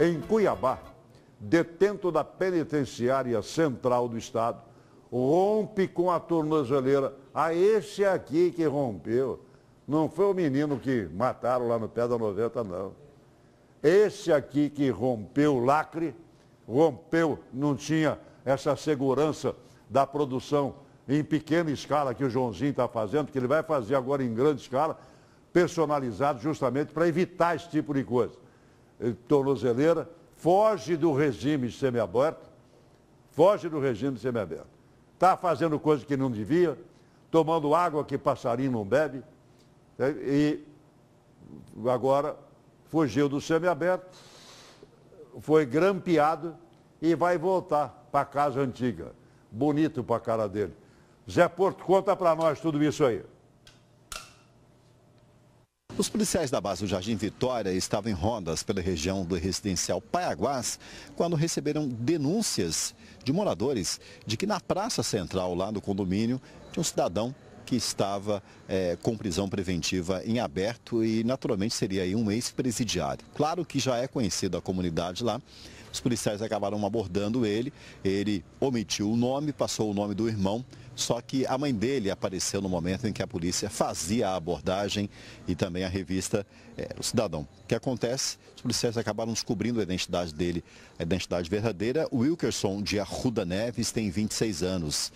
Em Cuiabá, detento da penitenciária central do estado, rompe com a tornozeleira. A ah, esse aqui que rompeu. Não foi o menino que mataram lá no pé da 90, não. Esse aqui que rompeu o lacre, rompeu, não tinha essa segurança da produção em pequena escala que o Joãozinho está fazendo, que ele vai fazer agora em grande escala, personalizado justamente para evitar esse tipo de coisa. Eh, tornozeleira, foge do regime semiaberto, foge do regime semiaberto. Está fazendo coisa que não devia, tomando água que passarinho não bebe, né, e agora fugiu do semiaberto, foi grampeado e vai voltar para a casa antiga. Bonito para a cara dele. Zé Porto, conta para nós tudo isso aí. Os policiais da base do Jardim Vitória estavam em rondas pela região do residencial Paiaguás quando receberam denúncias de moradores de que na praça central, lá no condomínio, tinha um cidadão que estava é, com prisão preventiva em aberto e, naturalmente, seria aí um ex-presidiário. Claro que já é conhecido a comunidade lá. Os policiais acabaram abordando ele, ele omitiu o nome, passou o nome do irmão, só que a mãe dele apareceu no momento em que a polícia fazia a abordagem e também a revista é, O Cidadão. O que acontece? Os policiais acabaram descobrindo a identidade dele, a identidade verdadeira. O Wilkerson de Arruda Neves tem 26 anos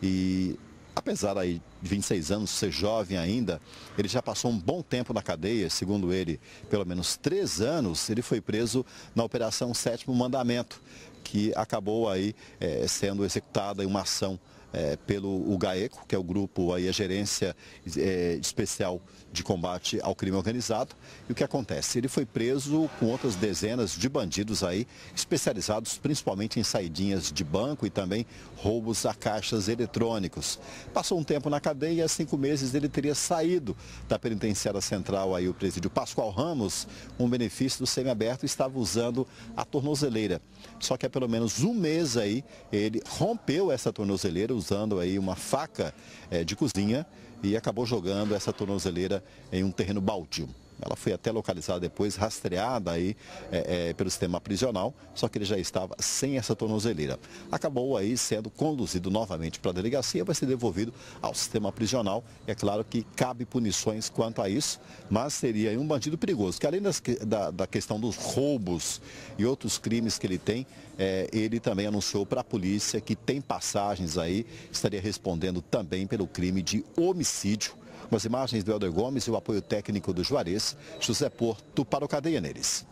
e apesar aí de 26 anos, ser jovem ainda, ele já passou um bom tempo na cadeia, segundo ele, pelo menos três anos, ele foi preso na Operação Sétimo Mandamento, que acabou aí é, sendo executada uma ação é, pelo o GAECO, que é o grupo, aí a gerência é, especial de combate ao crime organizado. E o que acontece? Ele foi preso com outras dezenas de bandidos aí, especializados principalmente em saidinhas de banco e também roubos a caixas eletrônicos. Passou um tempo na cadeia, há cinco meses ele teria saído da penitenciária central aí, o presídio Pascoal Ramos, um benefício do semiaberto, estava usando a tornozeleira. Só que a pelo menos um mês aí, ele rompeu essa tornozeleira usando aí uma faca é, de cozinha e acabou jogando essa tornozeleira em um terreno baldio. Ela foi até localizada depois, rastreada aí é, é, pelo sistema prisional, só que ele já estava sem essa tornozeleira. Acabou aí sendo conduzido novamente para a delegacia, vai ser devolvido ao sistema prisional. É claro que cabe punições quanto a isso, mas seria um bandido perigoso, que além das, da, da questão dos roubos e outros crimes que ele tem, é, ele também anunciou para a polícia que tem passagens aí, estaria respondendo também pelo crime de homicídio homicídio. Com as imagens do Helder Gomes e o apoio técnico do Juarez, José Porto para o Cadeia Neles.